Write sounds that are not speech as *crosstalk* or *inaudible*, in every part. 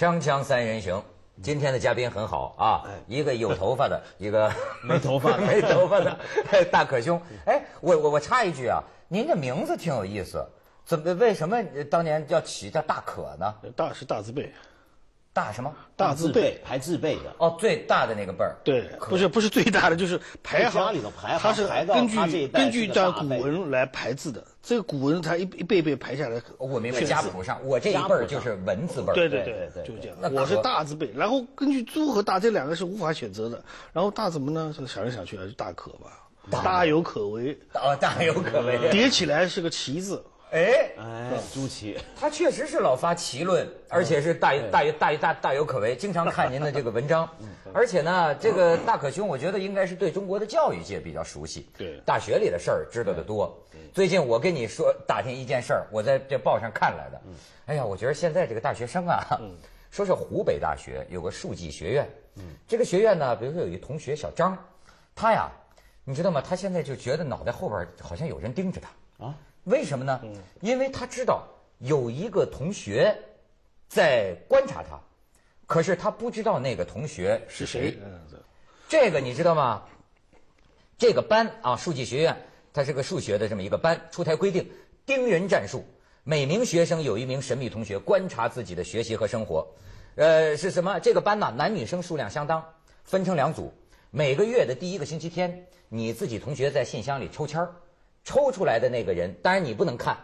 锵锵三人行，今天的嘉宾很好啊，一个有头发的，*laughs* 一个没头发没头发的，*laughs* 大可兄。哎，我我我插一句啊，您这名字挺有意思，怎么为什么当年要起叫大可呢？大是大字辈。大什么？大字辈排字辈的哦，最大的那个辈儿。对，不是不是最大的，就是排行里排行。他是根据根据这古文来排字的，这个古文他一一辈辈排下来，我明白家谱上，我这一辈儿就是文字辈。对对对对，就是这样。我是大字辈，然后根据“朱”和“大”这两个是无法选择的，然后大怎么呢？想来想去还是大可吧。大有可为。哦，大有可为。叠起来是个“奇”字。哎哎，朱奇，他确实是老发奇论，而且是大大有大大大有可为。经常看您的这个文章，*laughs* 而且呢，这个大可兄，我觉得应该是对中国的教育界比较熟悉，对大学里的事儿知道的多。最近我跟你说打听一件事儿，我在这报上看来的。哎呀，我觉得现在这个大学生啊，*laughs* 说是湖北大学有个数计学院，这个学院呢，比如说有一同学小张，他呀，你知道吗？他现在就觉得脑袋后边好像有人盯着他啊。为什么呢？因为他知道有一个同学在观察他，可是他不知道那个同学是谁。这个你知道吗？这个班啊，数据学院，它是个数学的这么一个班，出台规定，盯人战术。每名学生有一名神秘同学观察自己的学习和生活。呃，是什么？这个班呢，男女生数量相当，分成两组。每个月的第一个星期天，你自己同学在信箱里抽签儿。抽出来的那个人，当然你不能看。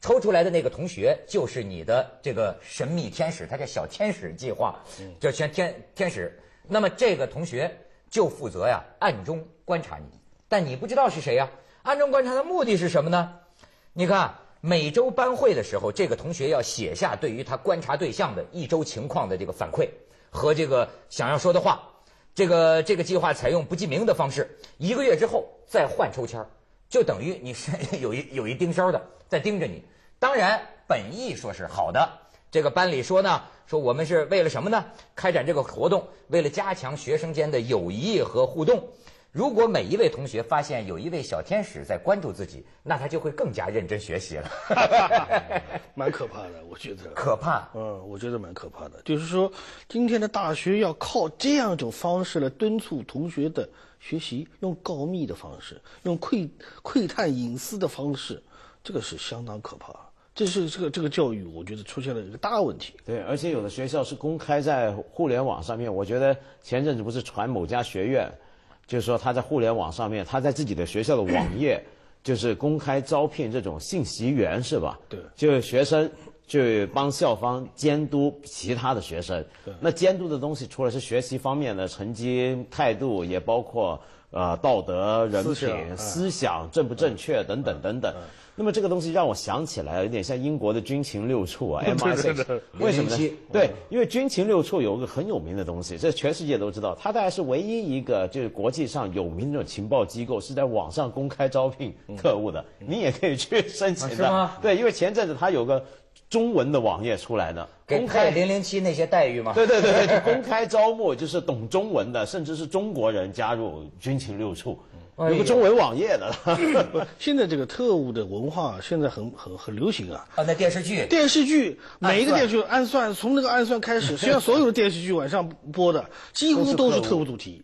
抽出来的那个同学就是你的这个神秘天使，他叫小天使计划，就天天天使。那么这个同学就负责呀，暗中观察你，但你不知道是谁呀。暗中观察的目的是什么呢？你看每周班会的时候，这个同学要写下对于他观察对象的一周情况的这个反馈和这个想要说的话。这个这个计划采用不记名的方式，一个月之后再换抽签儿。就等于你是 *laughs* 有一有一盯梢的在盯着你，当然本意说是好的。这个班里说呢，说我们是为了什么呢？开展这个活动，为了加强学生间的友谊和互动。如果每一位同学发现有一位小天使在关注自己，那他就会更加认真学习了。*laughs* 蛮可怕的，我觉得。可怕。嗯，我觉得蛮可怕的。就是说，今天的大学要靠这样一种方式来敦促同学的学习，用告密的方式，用窥窥探隐私的方式，这个是相当可怕。这是这个这个教育，我觉得出现了一个大问题。对，而且有的学校是公开在互联网上面。我觉得前阵子不是传某家学院。就是说，他在互联网上面，他在自己的学校的网 *clears throat* 页，就是公开招聘这种信息员，是吧？对，就是学生去帮校方监督其他的学生。对，那监督的东西除了是学习方面的成绩、态度，也包括。呃，道德、人品、思想正不正确等等等等。那么这个东西让我想起来，有点像英国的军情六处啊，*laughs* MI 六，为什么呢？对，因为军情六处有个很有名的东西，这全世界都知道，它大概是唯一一个就是国际上有名那种情报机构是在网上公开招聘特务的，你也可以去申请的。对，因为前阵子它有个。中文的网页出来的，公开零零七那些待遇吗？对对对对，*laughs* 公开招募就是懂中文的，*laughs* 甚至是中国人加入军情六处，有个中文网页的。*laughs* 现在这个特务的文化现在很很很流行啊。啊，在电视剧。电视剧每一个电视剧暗算，从那个暗算开始，现在所有的电视剧晚上播的几乎都是特务主题，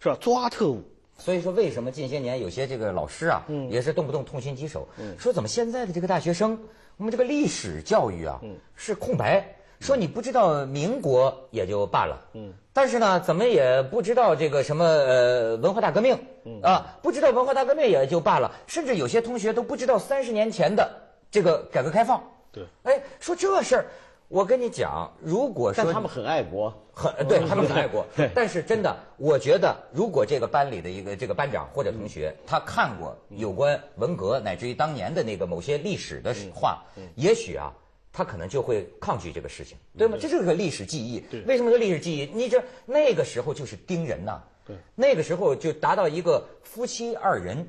是吧？抓特务。所以说，为什么近些年有些这个老师啊，也是动不动痛心疾首，说怎么现在的这个大学生，我们这个历史教育啊是空白，说你不知道民国也就罢了，嗯，但是呢，怎么也不知道这个什么呃文化大革命，嗯啊，不知道文化大革命也就罢了，甚至有些同学都不知道三十年前的这个改革开放，对，哎，说这事儿。我跟你讲，如果说但他们很爱国，很对他们很爱国，*laughs* 但是真的，我觉得如果这个班里的一个这个班长或者同学，他看过有关文革乃至于当年的那个某些历史的话，也许啊，他可能就会抗拒这个事情，对吗？这是个历史记忆，为什么说历史记忆？你这那个时候就是盯人呐，那个时候就达到一个夫妻二人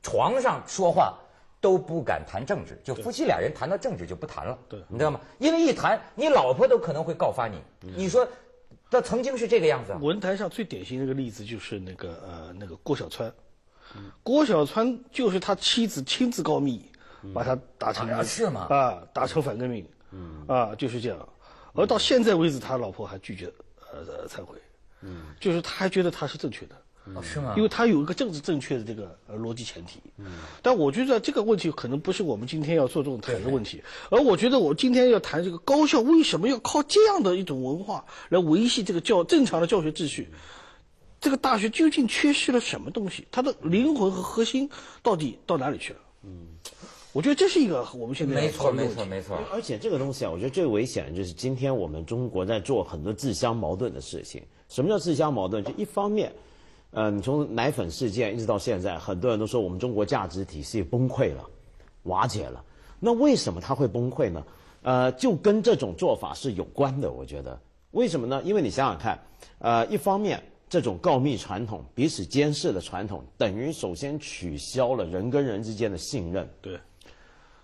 床上说话。都不敢谈政治，就夫妻俩人谈到政治就不谈了。对，你知道吗？因为一谈，你老婆都可能会告发你。你说，他曾经是这个样子。文坛上最典型的一个例子就是那个呃那个郭小川，郭小川就是他妻子亲自告密，把他打成是吗？啊，打成反革命，啊，就是这样。而到现在为止，他老婆还拒绝呃忏悔，嗯，就是他还觉得他是正确的。是吗？因为它有一个政治正确的这个逻辑前提。嗯。但我觉得这个问题可能不是我们今天要做这种谈的问题。而我觉得我今天要谈这个高校为什么要靠这样的一种文化来维系这个教正常的教学秩序？这个大学究竟缺失了什么东西？它的灵魂和核心到底到哪里去了？嗯。我觉得这是一个我们现在。没错，没错，没错。而且这个东西啊，我觉得最危险的就是今天我们中国在做很多自相矛盾的事情。什么叫自相矛盾？就一方面。呃，你从奶粉事件一直到现在，很多人都说我们中国价值体系崩溃了、瓦解了。那为什么它会崩溃呢？呃，就跟这种做法是有关的，我觉得。为什么呢？因为你想想看，呃，一方面这种告密传统、彼此监视的传统，等于首先取消了人跟人之间的信任。对。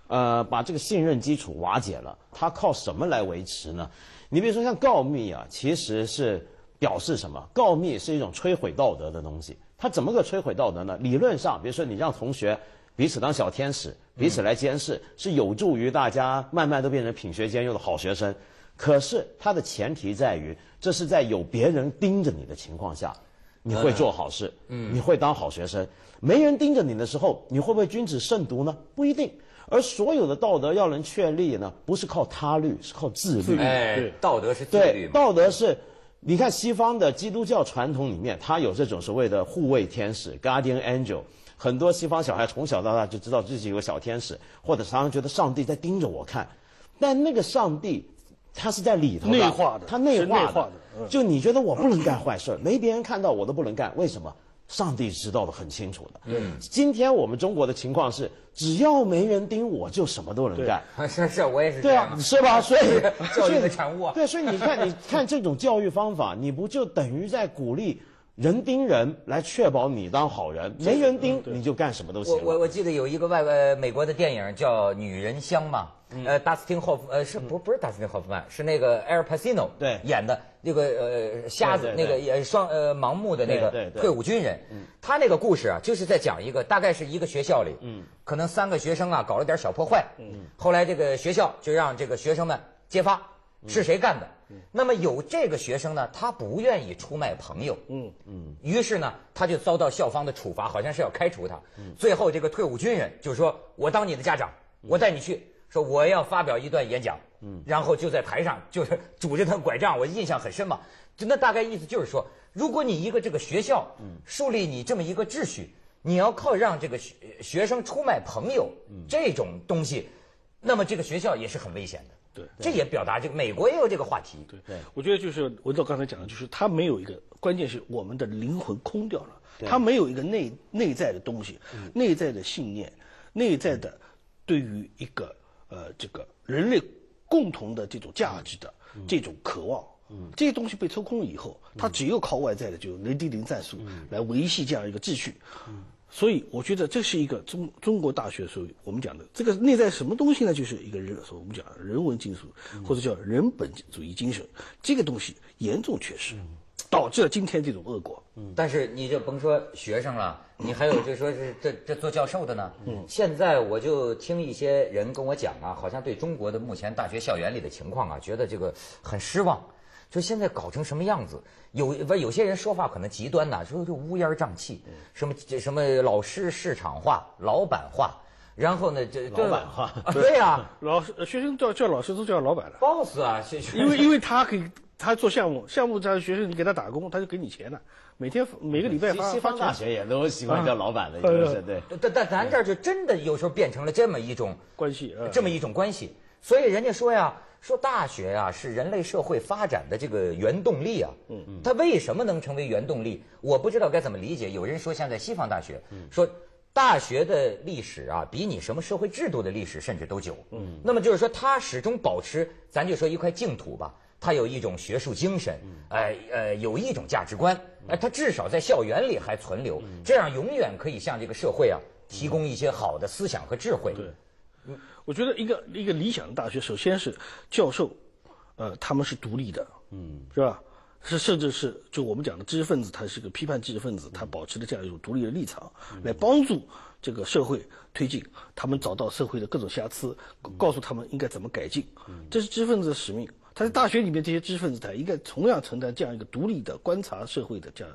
呃，把这个信任基础瓦解了，它靠什么来维持呢？你比如说像告密啊，其实是。表示什么？告密是一种摧毁道德的东西。它怎么个摧毁道德呢？理论上，比如说你让同学彼此当小天使，彼此来监视，是有助于大家慢慢都变成品学兼优的好学生。可是它的前提在于，这是在有别人盯着你的情况下，你会做好事，你会当好学生。没人盯着你的时候，你会不会君子慎独呢？不一定。而所有的道德要能确立呢，不是靠他律，是靠自律。哎，道德是自律。对，道德是。你看西方的基督教传统里面，它有这种所谓的护卫天使 （guardian angel），很多西方小孩从小到大就知道自己有个小天使，或者常常觉得上帝在盯着我看。但那个上帝，他是在里头的，他内化的，内化的。就你觉得我不能干坏事，没别人看到我都不能干，为什么？上帝知道的很清楚的。嗯，今天我们中国的情况是，只要没人盯，我就什么都能干。*laughs* 是是，我也是。对啊，是吧？*laughs* 所以教育的产物啊。对，所以你看，你看这种教育方法，你不就等于在鼓励？人盯人来确保你当好人，没人盯你就干什么都行。我我我记得有一个外呃美国的电影叫《女人香》嘛，呃，达斯汀霍呃，是不是不是达斯汀霍夫曼，是那个 Air p a s i n o 演的那个呃瞎子那个也双呃盲目的那个退伍军人，他那个故事啊就是在讲一个大概是一个学校里，可能三个学生啊搞了点小破坏，后来这个学校就让这个学生们揭发。是谁干的？那么有这个学生呢，他不愿意出卖朋友。嗯嗯，于是呢，他就遭到校方的处罚，好像是要开除他。最后这个退伍军人就说：“我当你的家长，我带你去，说我要发表一段演讲。”嗯，然后就在台上就是 *laughs* 拄着他拐杖，我印象很深嘛。就那大概意思就是说，如果你一个这个学校，嗯，树立你这么一个秩序，你要靠让这个学生出卖朋友这种东西，那么这个学校也是很危险的。对，这也表达这个美国也有这个话题。对，对我觉得就是文道刚才讲的，就是他没有一个关键，是我们的灵魂空掉了，他没有一个内内在的东西，内在的信念，内在的对于一个呃这个人类共同的这种价值的这种渴望，这些东西被抽空了以后，他只有靠外在的就雷迪林战术来维系这样一个秩序。所以我觉得这是一个中中国大学所我们讲的这个内在什么东西呢？就是一个人说我们讲人文精神或者叫人本主义精神，这个东西严重缺失，导致了今天这种恶果。嗯，但是你就甭说学生了，你还有就说是这这做教授的呢。嗯，现在我就听一些人跟我讲啊，好像对中国的目前大学校园里的情况啊，觉得这个很失望。就现在搞成什么样子？有不？有些人说话可能极端呐，说就乌烟瘴气，什么这什么老师市场化、老板化，然后呢，这老板化，对呀，*laughs* 老师学生叫叫老师都叫老板了，boss 啊，因为因为他可以。他做项目，项目在学生你给他打工，他就给你钱了，每天每个礼拜发西方大学也都喜欢叫老板的，对对，但但咱这儿就真的有时候变成了这么一种关系，这么一种关系，所以人家说呀。说大学啊，是人类社会发展的这个原动力啊。嗯嗯，它为什么能成为原动力？我不知道该怎么理解。有人说，像在西方大学，说大学的历史啊，比你什么社会制度的历史甚至都久。嗯，那么就是说，它始终保持，咱就说一块净土吧。它有一种学术精神，哎呃，有一种价值观。哎，它至少在校园里还存留，这样永远可以向这个社会啊，提供一些好的思想和智慧。对。我觉得一个一个理想的大学，首先是教授，呃，他们是独立的，嗯，是吧？是，甚至是就我们讲的知识分子，他是个批判知识分子，他保持的这样一种独立的立场，来帮助这个社会推进，他们找到社会的各种瑕疵，告诉他们应该怎么改进，这是知识分子的使命。他在大学里面，这些知识分子他应该同样承担这样一个独立的观察社会的这样，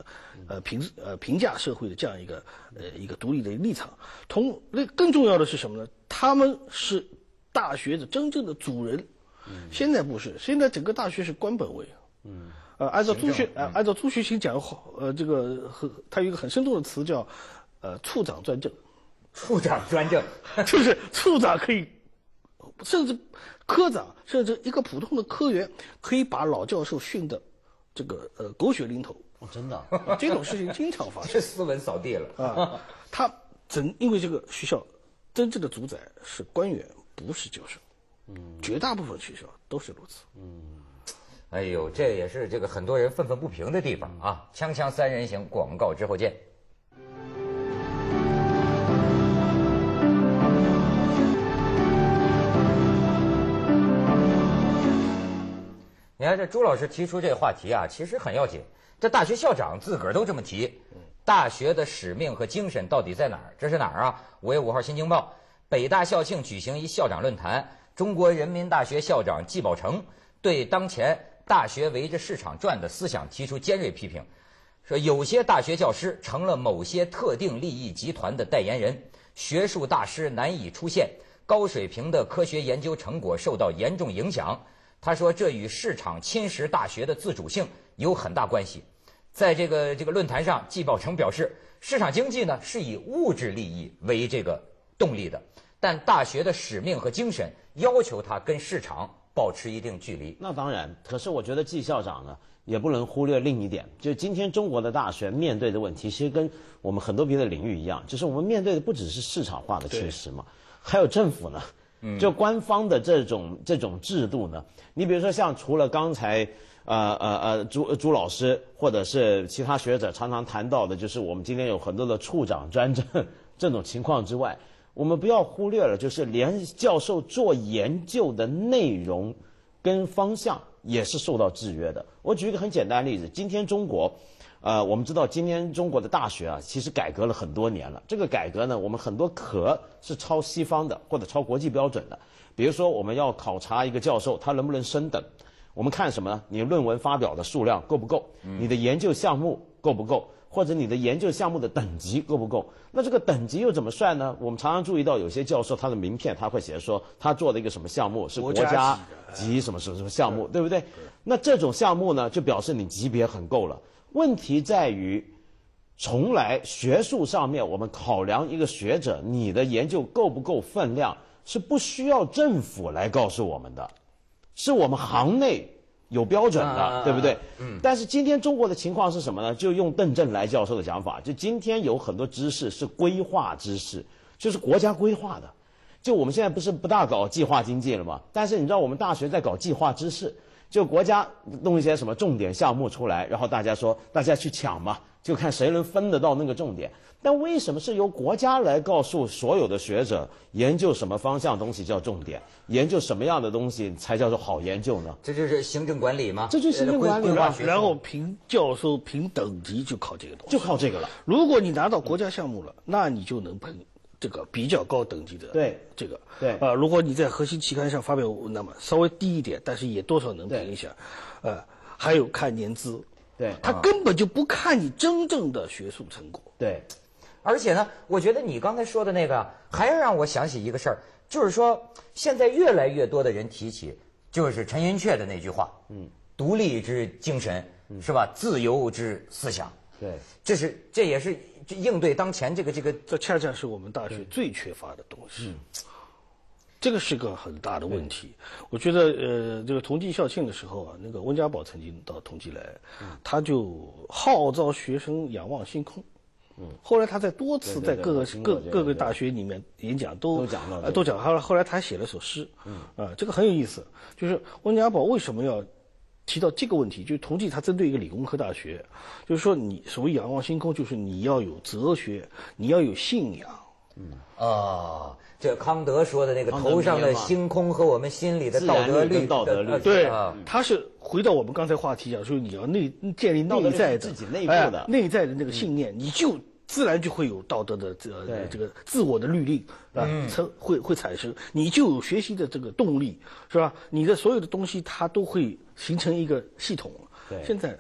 呃，评呃评价社会的这样一个呃一个独立的立场。同那更重要的是什么呢？他们是大学的真正的主人，现在不是，现在整个大学是官本位。嗯，呃，按照朱学，呃，按照朱学勤讲，呃，这个很，他有一个很生动的词叫，呃，处长专政。处长专政，*laughs* 就是处长可以，甚至科长，甚至一个普通的科员，可以把老教授训的这个呃狗血淋头。真的，这种事情经常发生。*laughs* 这斯文扫地了啊！他整因为这个学校。真正的主宰是官员，不是教授。嗯，绝大部分学校都是如此。嗯，哎呦，这也是这个很多人愤愤不平的地方啊！锵锵三人行，广告之后见。你看，这朱老师提出这个话题啊，其实很要紧。这大学校长自个儿都这么提。大学的使命和精神到底在哪儿？这是哪儿啊？五月五号，《新京报》：北大校庆举行一校长论坛，中国人民大学校长季宝成对当前大学围着市场转的思想提出尖锐批评，说有些大学教师成了某些特定利益集团的代言人，学术大师难以出现，高水平的科学研究成果受到严重影响。他说，这与市场侵蚀大学的自主性有很大关系。在这个这个论坛上，季宝成表示，市场经济呢是以物质利益为这个动力的，但大学的使命和精神要求它跟市场保持一定距离。那当然，可是我觉得季校长呢也不能忽略另一点，就今天中国的大学面对的问题，其实跟我们很多别的领域一样，就是我们面对的不只是市场化的趋势嘛，还有政府呢，就官方的这种这种制度呢。你比如说，像除了刚才。呃呃呃，朱朱老师或者是其他学者常常谈到的，就是我们今天有很多的处长专政这种情况之外，我们不要忽略了，就是连教授做研究的内容跟方向也是受到制约的。我举一个很简单的例子，今天中国，呃，我们知道今天中国的大学啊，其实改革了很多年了。这个改革呢，我们很多壳是抄西方的或者抄国际标准的，比如说我们要考察一个教授，他能不能升等。我们看什么呢？你论文发表的数量够不够？你的研究项目够不够？或者你的研究项目的等级够不够？那这个等级又怎么算呢？我们常常注意到有些教授他的名片他会写说他做了一个什么项目是国家级什么什么什么项目，对不对？那这种项目呢，就表示你级别很够了。问题在于，从来学术上面我们考量一个学者你的研究够不够分量，是不需要政府来告诉我们的。是我们行内有标准的，对不对？嗯。但是今天中国的情况是什么呢？就用邓正来教授的想法，就今天有很多知识是规划知识，就是国家规划的。就我们现在不是不大搞计划经济了吗？但是你知道我们大学在搞计划知识，就国家弄一些什么重点项目出来，然后大家说大家去抢嘛。就看谁能分得到那个重点，但为什么是由国家来告诉所有的学者研究什么方向东西叫重点，研究什么样的东西才叫做好研究呢？这就是行政管理吗？这就是行政管理吗？然后评教授评等级就靠这个东西，就靠这个了。如果你拿到国家项目了，那你就能碰这个比较高等级的。对，这个对啊。如果你在核心期刊上发表，那么稍微低一点，但是也多少能评一下，呃，还有看年资。对他根本就不看你真正的学术成果。对，而且呢，我觉得你刚才说的那个，还要让我想起一个事儿，就是说现在越来越多的人提起，就是陈寅恪的那句话，嗯，独立之精神，是吧？自由之思想，对，这是这也是应对当前这个这个，这恰恰是我们大学最缺乏的东西。这个是个很大的问题。我觉得，呃，这个同济校庆的时候啊，那个温家宝曾经到同济来，他就号召学生仰望星空。嗯，后来他在多次在各个各各个大学里面演讲，都都讲到，都讲到了。后来他还写了首诗，呃，这个很有意思。就是温家宝为什么要提到这个问题？就是同济它针对一个理工科大学，就是说你所谓仰望星空，就是你要有哲学，你要有信仰。嗯啊，这康德说的那个头上的星空和我们心里的道德律，道德律，对，他是回到我们刚才话题讲，说你要内建立内在的，自己内部的内在的那个信念，你就自然就会有道德的这这个自我的律令啊，会会产生，你就有学习的这个动力，是吧？你的所有的东西它都会形成一个系统。现在。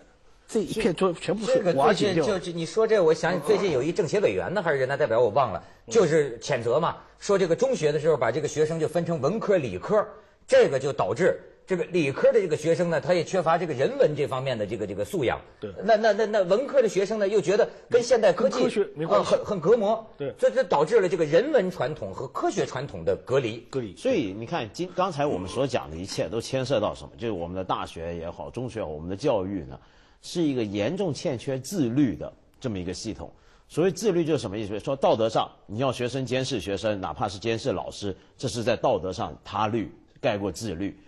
这一片就全部是瓦解掉。这个最近就你说这，我想起最近有一政协委员呢，还是人大代表，我忘了，就是谴责嘛，说这个中学的时候把这个学生就分成文科、理科，这个就导致这个理科的这个学生呢，他也缺乏这个人文这方面的这个这个素养。对。那那那那文科的学生呢，又觉得跟现代科技科学没关系，很很隔膜。对。这这导致了这个人文传统和科学传统的隔离。隔离。所以你看，今刚才我们所讲的一切都牵涉到什么？就是我们的大学也好，中学，我们的教育呢？是一个严重欠缺自律的这么一个系统。所谓自律就是什么意思？说道德上你要学生监视学生，哪怕是监视老师，这是在道德上他律盖过自律。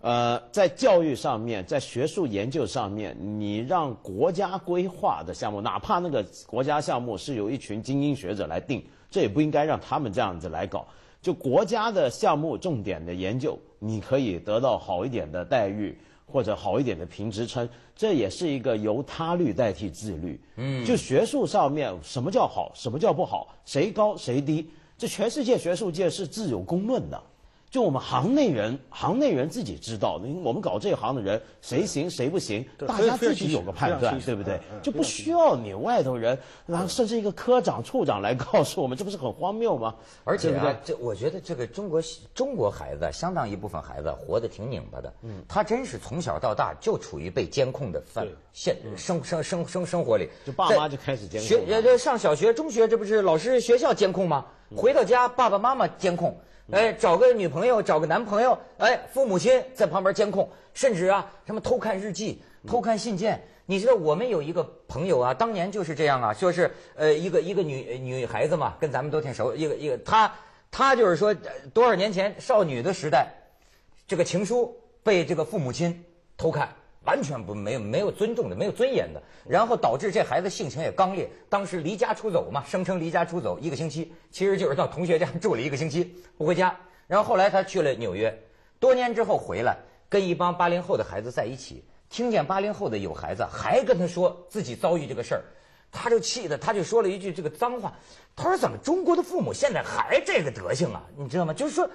呃，在教育上面，在学术研究上面，你让国家规划的项目，哪怕那个国家项目是由一群精英学者来定，这也不应该让他们这样子来搞。就国家的项目重点的研究，你可以得到好一点的待遇。或者好一点的评职称，这也是一个由他律代替自律。嗯，就学术上面什么叫好，什么叫不好，谁高谁低，这全世界学术界是自有公论的。就我们行内人，行内人自己知道，我们搞这行的人谁行谁不行，大家自己有个判断，对不对？就不需要你外头人，然后甚至一个科长、处长来告诉我们，这不是很荒谬吗？*laughs* 而且，这我觉得这个中国中国孩子，相当一部分孩子活得挺拧巴的。嗯，他真是从小到大就处于被监控的范现生生生生生活里。就爸妈就开始监控。学上小学、中学，这不是老师、学校监控吗？回到家，爸爸妈妈监控。哎，找个女朋友，找个男朋友，哎，父母亲在旁边监控，甚至啊，什么偷看日记、偷看信件。你知道，我们有一个朋友啊，当年就是这样啊，就是呃，一个一个女女孩子嘛，跟咱们都挺熟，一个一个她她就是说，多少年前少女的时代，这个情书被这个父母亲偷看。完全不没有没有尊重的没有尊严的，然后导致这孩子性情也刚烈。当时离家出走嘛，声称离家出走一个星期，其实就是到同学家住了一个星期不回家。然后后来他去了纽约，多年之后回来跟一帮八零后的孩子在一起，听见八零后的有孩子还跟他说自己遭遇这个事儿，他就气的他就说了一句这个脏话，他说怎么中国的父母现在还这个德行啊？你知道吗？就是说，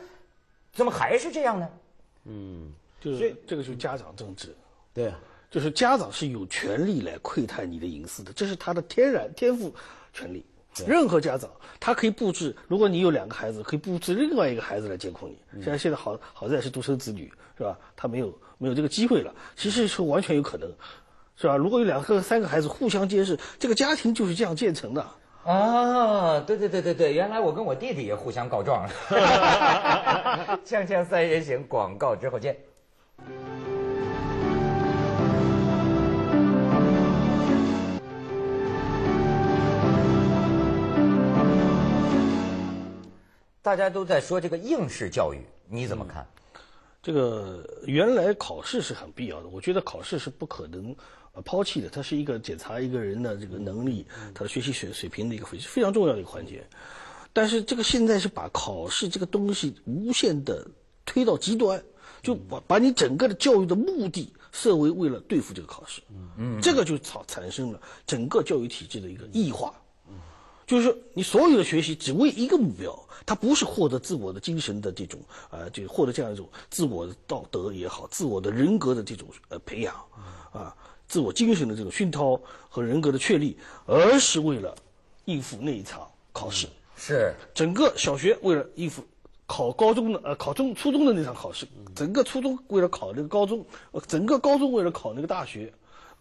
怎么还是这样呢？嗯，所以这个是家长政治。对，就是家长是有权利来窥探你的隐私的，这是他的天然天赋权利。任何家长，他可以布置，如果你有两个孩子，可以布置另外一个孩子来监控你。现在现在好好在是独生子女，是吧？他没有没有这个机会了。其实是完全有可能，是吧？如果有两个三个孩子互相监视，这个家庭就是这样建成的。啊，对对对对对，原来我跟我弟弟也互相告状。*laughs* 锵锵三人行，广告之后见。大家都在说这个应试教育，你怎么看？这个原来考试是很必要的，我觉得考试是不可能抛弃的，它是一个检查一个人的这个能力、他的学习水水平的一个非常重要的一个环节。但是这个现在是把考试这个东西无限的推到极端，就把把你整个的教育的目的设为为了对付这个考试，嗯，这个就产产生了整个教育体制的一个异化。就是你所有的学习只为一个目标，他不是获得自我的精神的这种啊，就获得这样一种自我道德也好，自我的人格的这种呃培养，啊，自我精神的这种熏陶和人格的确立，而是为了应付那一场考试。是整个小学为了应付考高中的呃考中初中的那场考试，整个初中为了考那个高中，呃，整个高中为了考那个大学。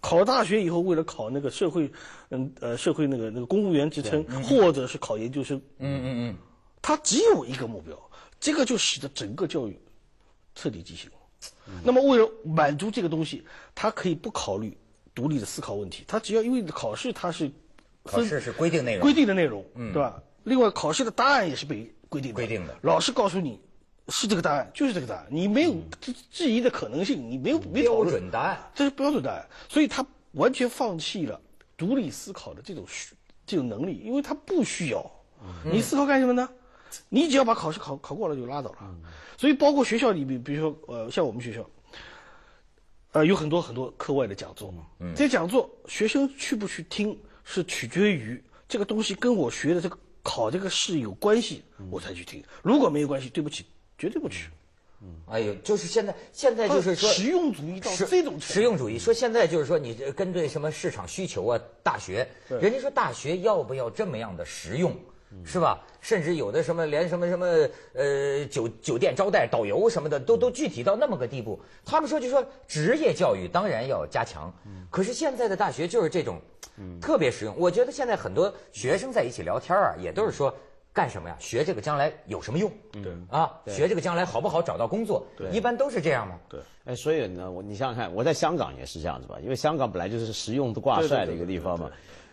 考了大学以后，为了考那个社会，嗯呃社会那个那个公务员职称，或者是考研究生，嗯嗯嗯，他只有一个目标，这个就使得整个教育彻底畸形。那么为了满足这个东西，他可以不考虑独立的思考问题，他只要因为考试他是，考试是规定内容，规定的内容，对吧？另外考试的答案也是被规定的，规定的，老师告诉你。是这个答案，就是这个答案。你没有质疑的可能性，你没有没标准答案，这是标准答案。所以他完全放弃了独立思考的这种需这种能力，因为他不需要。你思考干什么呢？你只要把考试考考过了就拉倒了。所以包括学校里面，比如说呃，像我们学校，呃，有很多很多课外的讲座嘛。这些讲座，学生去不去听，是取决于这个东西跟我学的这个考这个试有关系，我才去听。如果没有关系，对不起。绝对不吃。嗯，哎呦，就是现在，现在就是说实用主义到这种程度。实用主义说现在就是说，你跟对什么市场需求啊？大学，人家说大学要不要这么样的实用，是吧？甚至有的什么连什么什么呃酒酒店招待、导游什么的，都都具体到那么个地步。他们说就说职业教育当然要加强，可是现在的大学就是这种，特别实用。我觉得现在很多学生在一起聊天啊，也都是说。干什么呀？学这个将来有什么用？对啊，学这个将来好不好找到工作？对，一般都是这样吗？对。哎，所以呢，我你想想看，我在香港也是这样子吧？因为香港本来就是实用的挂帅的一个地方嘛。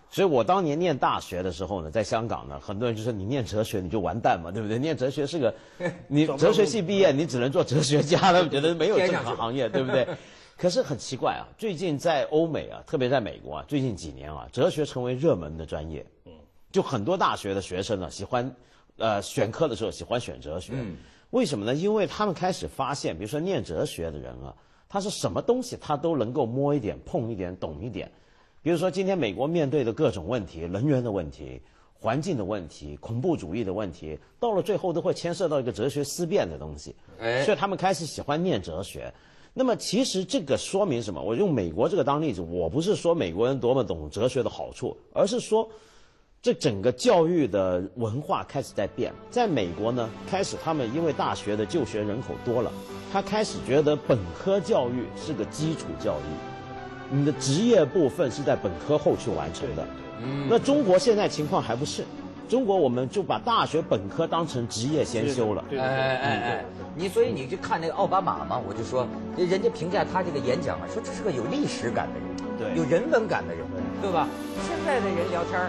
所以我当年念大学的时候呢，在香港呢，很多人就说你念哲学你就完蛋嘛，对不对？念哲学是个，*laughs* 你哲学系毕业你只能做哲学家了，觉得没有任何行业，*laughs* 对不对？可是很奇怪啊，最近在欧美啊，特别在美国啊，最近几年啊，哲学成为热门的专业。嗯。就很多大学的学生呢，喜欢，呃，选课的时候喜欢选哲学，为什么呢？因为他们开始发现，比如说念哲学的人啊，他是什么东西他都能够摸一点、碰一点、懂一点。比如说今天美国面对的各种问题，能源的问题、环境的问题、恐怖主义的问题，到了最后都会牵涉到一个哲学思辨的东西。所以他们开始喜欢念哲学。那么其实这个说明什么？我用美国这个当例子，我不是说美国人多么懂哲学的好处，而是说。这整个教育的文化开始在变，在美国呢，开始他们因为大学的就学人口多了，他开始觉得本科教育是个基础教育，你的职业部分是在本科后去完成的。嗯。那中国现在情况还不是，中国我们就把大学本科当成职业先修了。对对对。哎哎哎！你所以你去看那个奥巴马嘛，我就说人家评价他这个演讲啊，说这是个有历史感的人，对，有人文感的人，对吧？现在的人聊天儿。